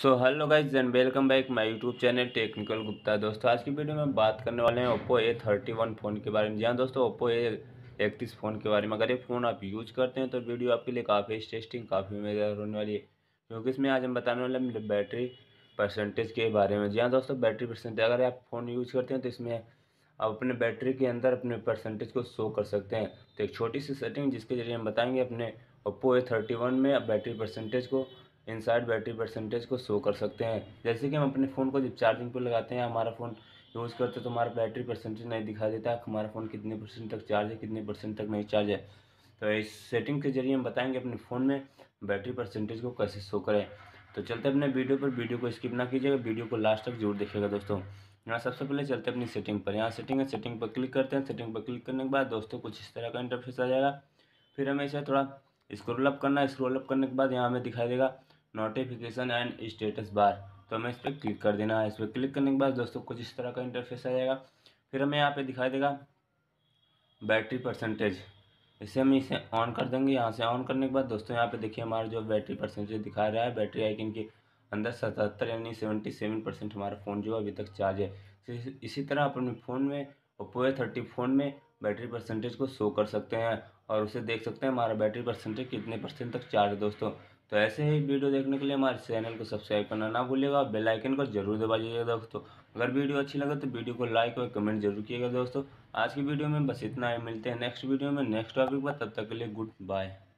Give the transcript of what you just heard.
so hello guys and welcome back my YouTube channel technical Gupta दोस्तों आज की video में बात करने वाले हैं Oppo A thirty one phone के बारे में जी हाँ दोस्तों ओप्पो ए इकतीस फ़ोन के बारे में अगर ये फ़ोन आप यूज़ करते हैं तो वीडियो आपके लिए काफ़ी इंटरेस्टिंग काफ़ी मेजर होने वाली है क्योंकि इसमें आज हम बताने वाले हैं बैटरी मतलब परसेंटेज के बारे में जी हाँ दोस्तों बैटरी परसेंटेज अगर आप फ़ोन यूज़ करते हैं तो इसमें आप अपने बैटरी के अंदर अपने परसेंटेज को शो कर सकते हैं तो एक छोटी सी सेटिंग जिसके जरिए हम बताएंगे अपने ओप्पो ए थर्टी वन में बैटरी परसेंटेज को इनसाइड बैटरी परसेंटेज को शो कर सकते हैं जैसे कि हम अपने फ़ोन को जब चार्जिंग पर लगाते हैं हमारा फ़ोन यूज़ करते हैं तो हमारा बैटरी परसेंटेज नहीं दिखा देता हमारा फ़ोन कितने परसेंट तक चार्ज है कितने परसेंट तक नहीं चार्ज है तो इस सेटिंग के जरिए हम बताएंगे अपने फ़ोन में बैटरी परसेंटेज को कैसे शो करें तो चलते अपने वीडियो पर वीडियो को स्किप ना कीजिएगा वीडियो को लास्ट तक जरूर देखिएगा दोस्तों यहाँ सबसे पहले चलते अपनी सेटिंग पर यहाँ सेटिंग है सेटिंग पर क्लिक करते हैं सेटिंग पर क्लिक करने के बाद दोस्तों कुछ इस तरह का इंटरफेस आ जाएगा फिर हमें इसे थोड़ा स्क्रोल अप करना स्क्रोल अप करने के बाद यहाँ हमें दिखाई देगा नोटिफिकेशन एंड स्टेटस बार तो हमें इस पर क्लिक कर देना है इस पर क्लिक करने के बाद दोस्तों कुछ इस तरह का इंटरफेस आ जाएगा फिर हमें यहाँ पे दिखाई देगा बैटरी परसेंटेज इसे हम इसे ऑन कर देंगे यहाँ से ऑन करने के बाद दोस्तों यहाँ पे देखिए हमारा जो बैटरी परसेंटेज दिखा रहा है बैटरी आइकिन के अंदर सतहत्तर यानी सेवेंटी सेवन परसेंट हमारा फ़ोन जो अभी तक चार्ज है इसी तरह अपने फ़ोन में ओप्पो ए थर्टी फ़ोन में बैटरी परसेंटेज को शो कर सकते हैं और उसे देख सकते हैं हमारा बैटरी परसेंटेज कितने परसेंट तक चार्ज है दोस्तों तो ऐसे ही वीडियो देखने के लिए हमारे चैनल को सब्सक्राइब करना ना भूलिएगा बेल आइकन को जरूर दबा दीजिएगा दोस्तों अगर वीडियो अच्छी लगे तो वीडियो को लाइक और कमेंट जरूर किएगा दोस्तों आज की वीडियो में बस इतना ही मिलते हैं नेक्स्ट वीडियो में नेक्स्ट टॉपिक पर तब तक के लिए गुड बाय